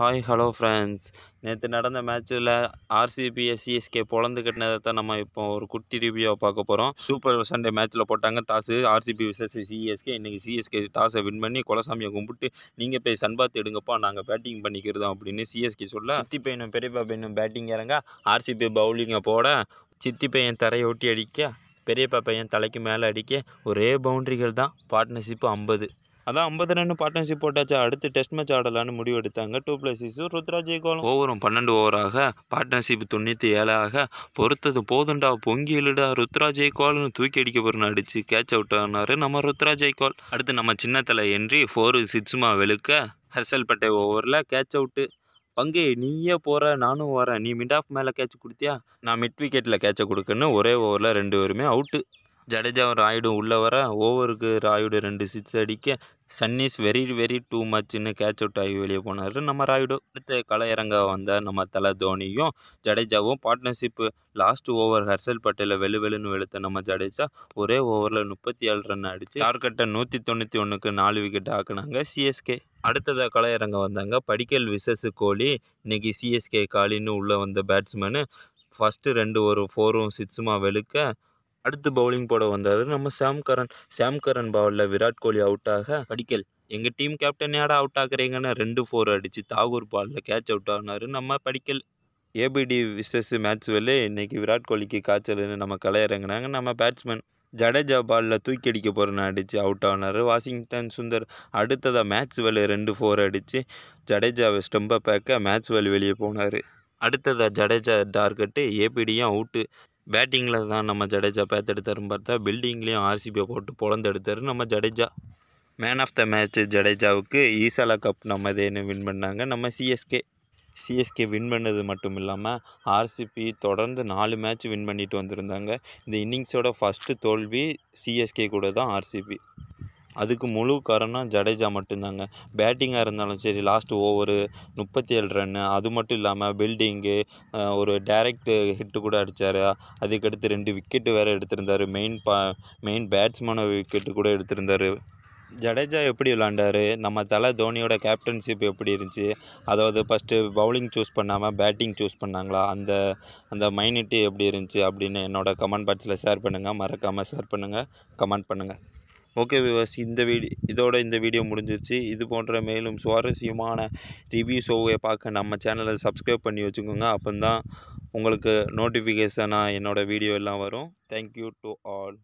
hi hello friends நேற்று நடந்த மேட்ச்சில் ஆர்சிபிஎஸ் சிஎஸ்கே பொழந்து கட்டினதை தான் நம்ம இப்போ ஒரு குட்டி ரிவ்யூவை பார்க்க போகிறோம் சூப்பர் சண்டே மேட்ச்சில் போட்டாங்க டாஸு ஆர்சிபி விசஸ் சிஎஸ்கே இன்றைக்கி சிஎஸ்கே டாஸை வின் பண்ணி குலசாமியை கும்பிட்டு நீங்கள் போய் சன்பாத்து எடுங்கப்பா நாங்கள் பேட்டிங் பண்ணிக்கிறதோம் அப்படின்னு சிஎஸ்கே சொல்ல சித்தி பையனும் பெரியப்பா பையனும் பேட்டிங் இறங்க ஆர்சிபி பவுலிங்கை போட சித்தி பையன் தரையை ஒட்டி அடிக்க பெரியப்பா பையன் தலைக்கு மேலே அடிக்க ஒரே பவுண்ட்ரிகள் தான் பார்ட்னர்ஷிப்பு ஐம்பது அதான் ஐம்பது ரன் பார்ட்னர்ஷிப் போட்டாச்சா அடுத்து டெஸ்ட் மேட்ச் ஆடலான்னு முடிவு எடுத்தாங்க டூ பிளஸ் சிக்ஸும் ருத்ராஜ் கோலம் ஓவரும் பன்னெண்டு ஓவராக பார்ட்னர்ஷிப் தொண்ணூற்றி ஏழாக பொறுத்தது போதுண்டா பொங்கி இழுடா ருத்ராஜ் கோல்னு தூக்கி அடிக்க போறனு அடிச்சு கேட்ச் அவுட் ஆனார் நம்ம ருத்ராஜ் கோல் அடுத்து நம்ம சின்னத்தில் என்றி ஃபோர் சிக்ஸுமா வெளுக்க ஹர்சல் பட்டை ஓவரில் கேட்ச் அவுட்டு பங்கே நீயே போகிற நானும் வரேன் நீ மிட் ஆஃப் மேலே கேட்ச் கொடுத்தியா நான் மிட் விக்கெட்டில் கேட்சை கொடுக்குன்னு ஒரே ஓவரில் ரெண்டு பேருமே அவுட்டு ஜடேஜாவும் ராயுடும் உள்ளே வர ஓவருக்கு ராயுடு ரெண்டு சிக்ஸ் அடிக்க sun is very very too மச்னு கேட்ச் அவுட் ஆகி வெளியே போனார் நம்ம ராயுடு அடுத்த கலையரங்க வந்த நம்ம தலை தோனியும் ஜடேஜாவும் பார்ட்னர்ஷிப்பு லாஸ்ட் ஓவர் ஹர்ஷல் பட்டேலில் வெளு வெளுன்னு வெளுத்த நம்ம ஜடேஜா ஒரே ஓவரில் முப்பத்தி ஏழு ரன் அடித்து டார்கெட்டை நூற்றி தொண்ணூற்றி ஒன்றுக்கு நாலு விக்கெட் ஆக்குனாங்க சிஎஸ்கே அடுத்ததாக கலையரங்க வந்தாங்க படிக்கல் விசஸ் கோலி இன்றைக்கி சிஎஸ்கே காலின்னு உள்ளே வந்த பேட்ஸ்மேனு ஃபஸ்ட்டு ரெண்டு ஒரு ஃபோரும் சிக்ஸுமாக வெளுக்க அடுத்து பவுலிங் போட வந்தார் நம்ம சாம் கரன் சாம் கரன் பவுலில் விராட் கோலி அவுட் ஆக படிக்கல் எங்கள் டீம் கேப்டன் ஏடா அவுட் ஆகுறீங்கன்னு ரெண்டு ஃபோர் அடித்து தாகூர் பாலில் கேட்ச் அவுட் ஆனார் நம்ம படிக்கல் ஏபிடி விசஸ் மேட்ச்வெல்லு இன்றைக்கி விராட் கோலிக்கு காய்ச்சல்னு நம்ம கலையிறங்கினாங்க நம்ம பேட்ஸ்மேன் ஜடேஜா பாலில் தூக்கி அடிக்க போகிறேன்னு அடித்து அவுட் ஆனார் வாஷிங்டன் சுந்தர் அடுத்ததாக மேட்ச் மேட்ச்வெல் ரெண்டு ஃபோர் அடித்து ஜடேஜாவை ஸ்டம்பை பேக்க மேட்ச்வெல் வெளியே போனார் அடுத்ததாக ஜடேஜா டார்கெட்டு ஏபிடியும் அவுட்டு பேட்டிங்கில் தான் நம்ம ஜடேஜா பேத்தெடுத்தாருன்னு பார்த்தா பில்டிங்லேயும் ஆர்சிபியை போட்டு பிறந்தெடுத்தாரு நம்ம Jadeja man of the match ஜடேஜாவுக்கு ஈசாலா கப் நம்ம இதேன்னு வின் பண்ணாங்க நம்ம சிஎஸ்கே சிஎஸ்கே வின் பண்ணது மட்டும் இல்லாமல் ஆர்சிபி தொடர்ந்து நாலு மேட்ச் வின் பண்ணிட்டு வந்திருந்தாங்க இந்த இன்னிங்ஸோட ஃபஸ்ட்டு தோல்வி சிஎஸ்கே கூட தான் ஆர்சிபி அதுக்கு முழு காரணம் ஜடேஜா மட்டும்தாங்க பேட்டிங்காக இருந்தாலும் சரி லாஸ்ட் ஓவரு முப்பத்தி ஏழு ரன்னு அது மட்டும் இல்லாமல் பில்டிங்கு ஒரு டைரக்ட் ஹிட்டு கூட அடித்தார் அதுக்கடுத்து ரெண்டு விக்கெட்டு வேறு எடுத்திருந்தார் மெயின் பா மெயின் பேட்ஸ்மேனோட விக்கெட்டு கூட எடுத்திருந்தார் ஜடேஜா எப்படி விளாண்டார் நம்ம தலை தோனியோட கேப்டன்ஷிப் எப்படி இருந்துச்சு அதாவது ஃபஸ்ட்டு பவுலிங் சூஸ் பண்ணாமல் பேட்டிங் சூஸ் பண்ணாங்களா அந்த அந்த மைனிட்டி எப்படி இருந்துச்சு அப்படின்னு என்னோட கமெண்ட் பாக்ஸில் ஷேர் பண்ணுங்கள் மறக்காமல் ஷேர் பண்ணுங்கள் கமெண்ட் பண்ணுங்கள் ஓகே விவர்ஸ் இந்த வீடியோ இதோட இந்த வீடியோ முடிஞ்சிருச்சு இது போன்ற மேலும் சுவாரஸ்யமான ரிவ்யூ ஷோவை பார்க்க நம்ம சேனலை சப்ஸ்கிரைப் பண்ணி வச்சுக்கோங்க அப்போ தான் உங்களுக்கு நோட்டிஃபிகேஷனாக என்னோடய வீடியோ எல்லாம் வரும் தேங்க்யூ டு ஆல்